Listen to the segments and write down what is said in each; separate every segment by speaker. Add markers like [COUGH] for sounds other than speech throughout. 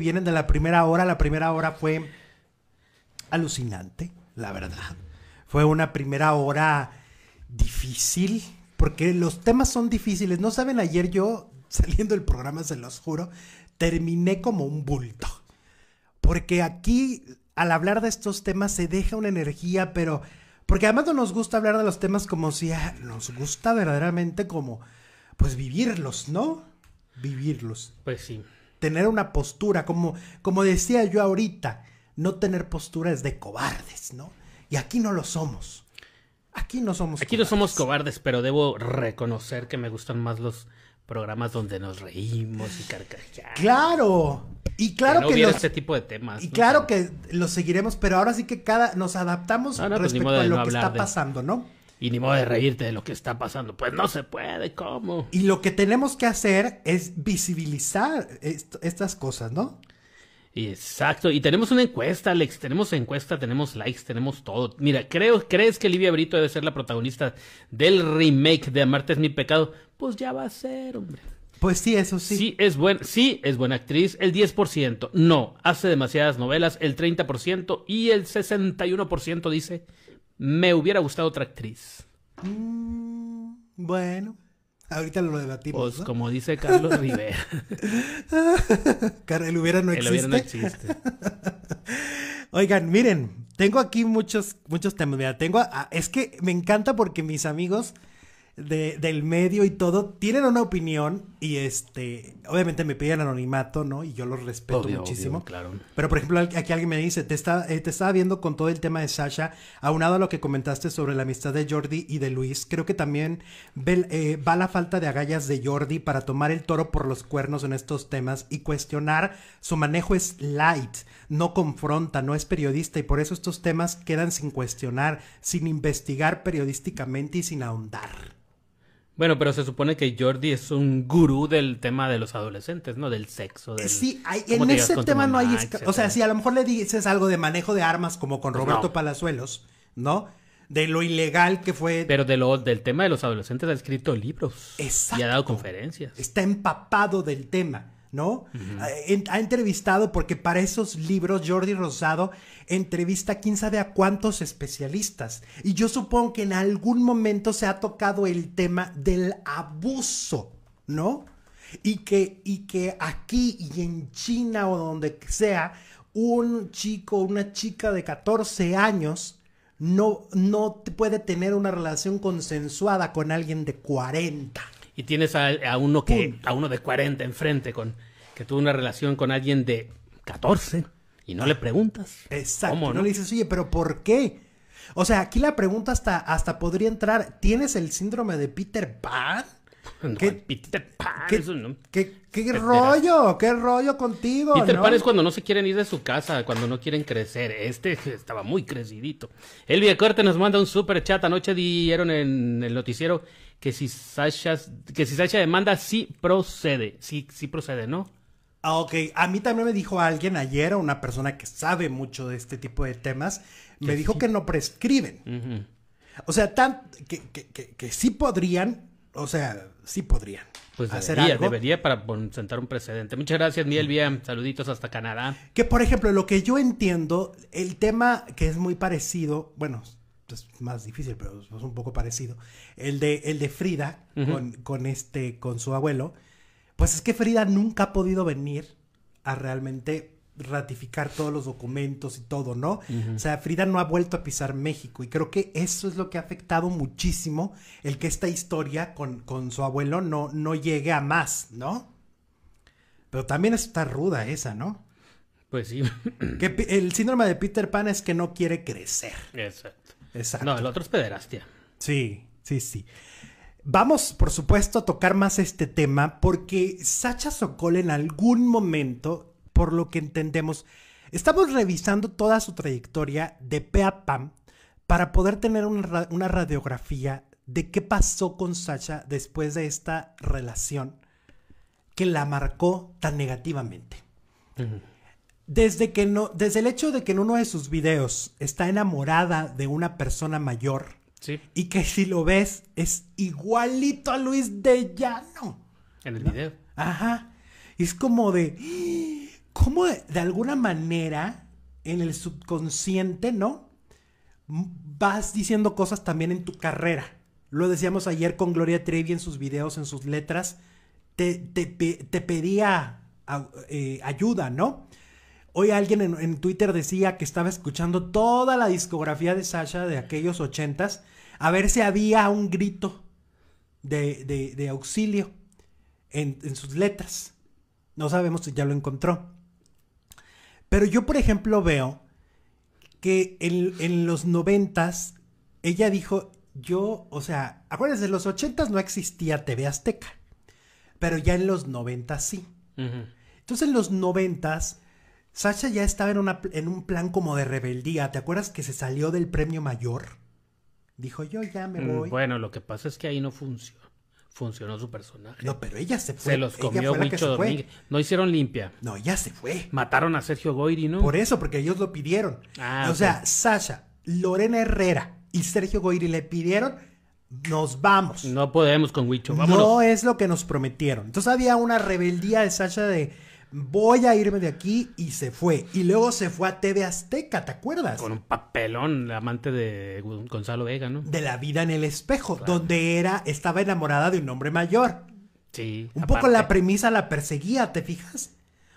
Speaker 1: vienen de la primera hora. La primera hora fue alucinante, la verdad. Fue una primera hora difícil, porque los temas son difíciles. No saben, ayer yo, saliendo del programa, se los juro, terminé como un bulto. Porque aquí, al hablar de estos temas, se deja una energía, pero... Porque además no nos gusta hablar de los temas como si ah, nos gusta verdaderamente como, pues vivirlos, ¿no? Vivirlos. Pues sí tener una postura, como, como decía yo ahorita, no tener postura es de cobardes, ¿no? Y aquí no lo somos. Aquí no somos
Speaker 2: Aquí no somos cobardes, pero debo reconocer que me gustan más los programas donde nos reímos y carcajeamos. Claro.
Speaker 1: Y claro que, no este tipo
Speaker 2: de temas. Y claro
Speaker 1: que los seguiremos, pero ahora sí que cada nos adaptamos pues, respecto a lo que está pasando, ¿no? y ni modo de reírte de lo que está
Speaker 2: pasando. Pues no se puede,
Speaker 1: ¿cómo? Y lo que tenemos que hacer es visibilizar estas cosas, ¿no?
Speaker 2: Exacto, y tenemos una encuesta, Alex, tenemos encuesta, tenemos likes, tenemos todo. Mira, creo, ¿crees que Livia Brito debe ser la protagonista del remake de Amarte es mi pecado? Pues ya va a ser, hombre. Pues sí, eso sí. Sí es, buen, sí, es buena actriz. El 10% no, hace demasiadas novelas. El 30% y el 61% dice me hubiera gustado otra actriz.
Speaker 1: Mm, bueno, ahorita lo debatimos. Pues como dice Carlos [LAUGHS] Rivera. el hubiera no existe. [LAUGHS] Oigan, miren, tengo aquí muchos, muchos temas. Mira, tengo. es que me encanta porque mis amigos del medio y todo, tienen una opinión y este, obviamente me piden anonimato, ¿no? Y yo los respeto muchísimo. claro. Pero por ejemplo, aquí alguien me dice, te, está, eh, te estaba viendo con todo el tema de Sasha, aunado a lo que comentaste sobre la amistad de Jordi y de Luis, creo que también eh, va la falta de agallas de Jordi para tomar el toro por los cuernos en estos temas y cuestionar su manejo es light, no confronta, no es periodista y por eso estos temas quedan sin cuestionar, sin investigar periodísticamente y sin ahondar.
Speaker 2: Bueno, pero se supone que Jordi es un gurú del tema de los adolescentes, ¿no? Del sexo. sí, en ese tema no hay... O
Speaker 1: sea, si a lo mejor le dices algo de manejo de armas como con pues Roberto Palazuelos, ¿no? De lo ilegal que fue... Pero de lo, del tema de los adolescentes ha escrito libros. Exacto. Y ha dado conferencias. Está empapado del tema. ¿no? Eh, ha, entrevistado, porque para esos libros Jordi Rosado entrevista quién sabe a cuántos especialistas. Y yo supongo que en algún momento se ha tocado el tema del abuso, ¿no? Y que, y que aquí y en China o donde sea, un chico o una chica de 14 años no, no puede tener una relación consensuada con alguien de 40
Speaker 2: y tienes a, uno que a uno de 40 enfrente con que tuvo una relación con alguien de
Speaker 1: 14 y no le preguntas. Exacto. no? le dices, "Oye, pero ¿por qué?" O sea, aquí la pregunta hasta hasta podría entrar, ¿tienes el síndrome de Peter Pan? ¿Qué, rollo? ¿Qué rollo contigo? Peter Pan es
Speaker 2: cuando no se quieren ir de su casa, cuando no quieren crecer. Este [LAUGHS] estaba muy crecidito. Elvia Corte nos manda un super chat. Anoche dieron en el noticiero que si Sasha,
Speaker 1: que si Sasha demanda, sí procede. Sí, sí procede, ¿no? Ah, ok. A mí también me dijo alguien ayer, una persona que sabe mucho de este tipo de temas, me dijo que no prescriben. O sea, tan, que, que sí podrían, o sea, sí podrían. Pues hacer debería, debería
Speaker 2: para sentar un precedente. Muchas gracias, miel mm. Bien. Saluditos hasta Canadá.
Speaker 1: Que por ejemplo, lo que yo entiendo, el tema que es muy parecido, bueno, es más difícil, pero es un poco parecido. El de, el de Frida con, con, este, con su abuelo. Pues es que Frida nunca ha podido venir a realmente ratificar todos los documentos y todo, ¿no? O sea, Frida no ha vuelto a pisar México y creo que eso es lo que ha afectado muchísimo el que esta historia con, con su abuelo no, no llegue a más, ¿no? Pero también está ruda esa, ¿no? Pues sí. Que el síndrome de Peter Pan es que no quiere crecer. Exacto. Exacto. No, el otro es pederastia. Sí, sí, sí. Vamos, por supuesto, a tocar más este tema porque Sacha Sokol en algún momento por lo que entendemos. Estamos revisando toda su trayectoria de pe a pam para poder tener una, radiografía de qué pasó con Sasha después de esta relación que la marcó tan negativamente. Desde, que no, desde el hecho de que en uno de sus videos está enamorada de una persona mayor y que si lo ves es igualito a Luis de Llano. En el video. Ajá. es como de cómo de alguna manera en el subconsciente, ¿no? Vas diciendo cosas también en tu carrera. Lo decíamos ayer con Gloria Trevi en sus videos, en sus letras. Te, pedía eh, ayuda, ¿no? Hoy alguien en, Twitter decía que estaba escuchando toda la discografía de Sasha de aquellos ochentas a ver si había un grito de, auxilio en, en sus letras. No sabemos si ya lo encontró. Pero yo, por ejemplo, veo que en, los noventas ella dijo, yo, o sea, acuérdense, en los ochentas no existía TV Azteca, pero ya en los noventas sí.
Speaker 2: Entonces
Speaker 1: en los noventas, Sasha ya estaba en, una, en un plan como de rebeldía. ¿Te acuerdas que se salió del premio mayor? Dijo, yo ya me mm, voy.
Speaker 2: Bueno, lo que pasa es que ahí no funcionó funcionó su personaje. No, pero ella se fue. Se los comió Huicho Domínguez. No hicieron limpia. No, ella se
Speaker 1: fue. Mataron
Speaker 2: a Sergio Goyri, ¿no? Por eso, porque ellos lo pidieron. Ah, o sea,
Speaker 1: Sasha, Lorena Herrera y Sergio Goyri le pidieron, nos vamos. No podemos con Huicho, vámonos. No es lo que nos prometieron. Entonces había una rebeldía de Sasha de voy a irme de aquí y se fue. Y luego se fue a TV Azteca, ¿te acuerdas? Con un papelón, amante de Gonzalo Vega, ¿no? De la vida en el espejo, donde era, estaba enamorada de un hombre mayor. Sí. Un poco la premisa la perseguía, ¿te fijas?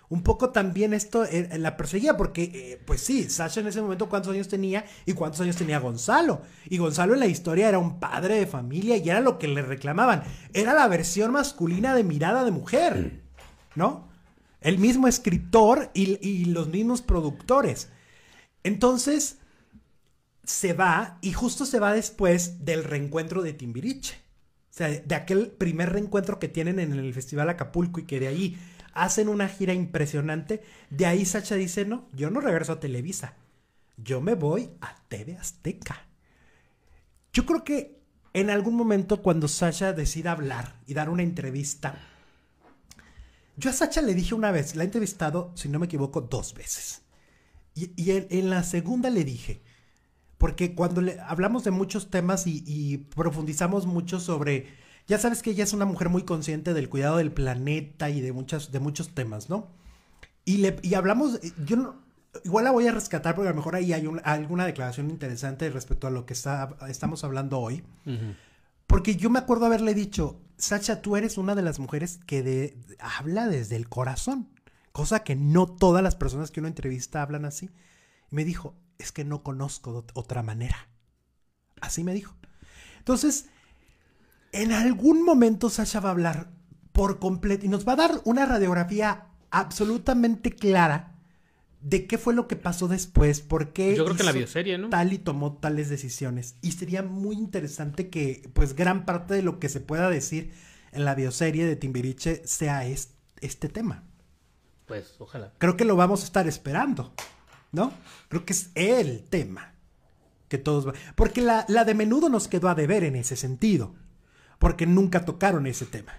Speaker 1: Un poco también esto eh, eh, la perseguía, porque, eh, pues sí, Sasha en ese momento cuántos años tenía y cuántos años tenía Gonzalo. Y Gonzalo en la historia era un padre de familia y era lo que le reclamaban. Era la versión masculina de mirada de mujer, ¿no? El mismo escritor y, los mismos productores. Entonces, se va y justo se va después del reencuentro de Timbiriche. O sea, de aquel primer reencuentro que tienen en el Festival Acapulco y que de ahí hacen una gira impresionante. De ahí Sasha dice, no, yo no regreso a Televisa. Yo me voy a TV Azteca. Yo creo que en algún momento cuando Sasha decida hablar y dar una entrevista, yo a Sacha le dije una vez, la he entrevistado, si no me equivoco, dos veces. Y, en, la segunda le dije, porque cuando le, hablamos de muchos temas y, profundizamos mucho sobre, ya sabes que ella es una mujer muy consciente del cuidado del planeta y de, de muchos temas, ¿no? Y, hablamos, yo igual la voy a rescatar porque a lo mejor ahí hay alguna declaración interesante respecto a lo que está, estamos hablando hoy. Porque yo me acuerdo haberle dicho, Sacha, tú eres una de las mujeres que habla desde el corazón, cosa que no todas las personas que uno entrevista hablan así. me dijo, es que no conozco otra manera. Así me dijo. Entonces, en algún momento Sacha va a hablar por completo y nos va a dar una radiografía absolutamente clara de qué fue lo que pasó después, por qué. Yo la bioserie, Tal y tomó tales decisiones. Y sería muy interesante que, pues, gran parte de lo que se pueda decir en la bioserie de Timbiriche sea este tema.
Speaker 2: Pues, ojalá.
Speaker 1: Creo que lo vamos a estar esperando, ¿no? Creo que es el tema que todos. Porque la, de menudo nos quedó a deber en ese sentido. Porque nunca tocaron ese tema.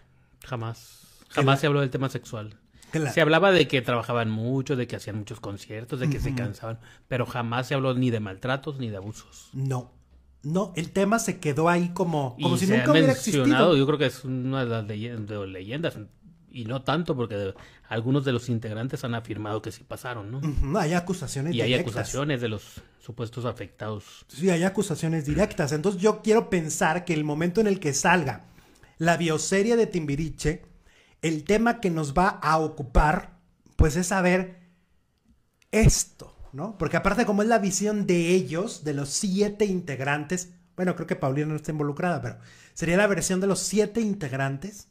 Speaker 2: Jamás. Jamás se habló del tema sexual. Se hablaba de que trabajaban mucho, de que hacían muchos conciertos, de que se cansaban, pero jamás se habló ni de maltratos ni de abusos. No.
Speaker 1: No, el tema se quedó ahí como, si nunca hubiera existido.
Speaker 2: Yo creo que es una de las leyendas y no tanto porque algunos de los integrantes han afirmado que sí pasaron, ¿no? hay acusaciones y hay acusaciones de los supuestos afectados.
Speaker 1: Sí, hay acusaciones directas. Entonces yo quiero pensar que el momento en el que salga la bioserie de Timbiriche el tema que nos va a ocupar, pues es saber esto, ¿no? Porque aparte como es la visión de ellos, de los siete integrantes, bueno, creo que Paulina no está involucrada, pero sería la versión de los siete integrantes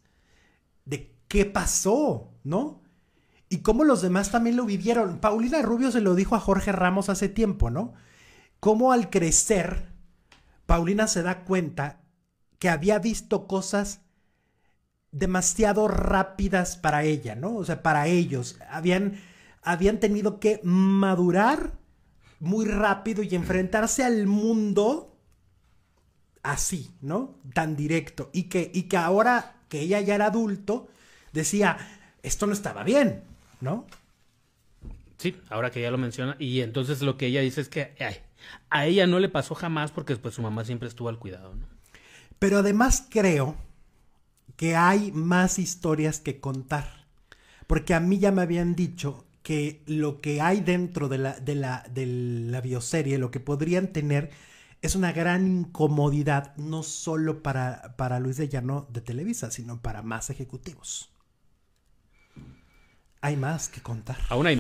Speaker 1: de qué pasó, ¿no? Y cómo los demás también lo vivieron. Paulina Rubio se lo dijo a Jorge Ramos hace tiempo, ¿no? Cómo al crecer, Paulina se da cuenta que había visto cosas demasiado rápidas para ella, ¿no? O sea, para ellos. Habían, habían tenido que madurar muy rápido y enfrentarse al mundo así, ¿no? Tan directo. Y que, y que ahora que ella ya era adulto, decía, esto no estaba bien, ¿no?
Speaker 2: Sí, ahora que ella lo menciona. Y entonces lo que ella dice es que ay, a ella no le pasó jamás porque después pues, su mamá siempre estuvo al cuidado, ¿no?
Speaker 1: Pero además creo que hay más historias que contar. Porque a mí ya me habían dicho que lo que hay dentro de la, de la, de la bioserie, lo que podrían tener, es una gran incomodidad, no solo para, para Luis de Llano de Televisa, sino para más ejecutivos. Hay más que contar.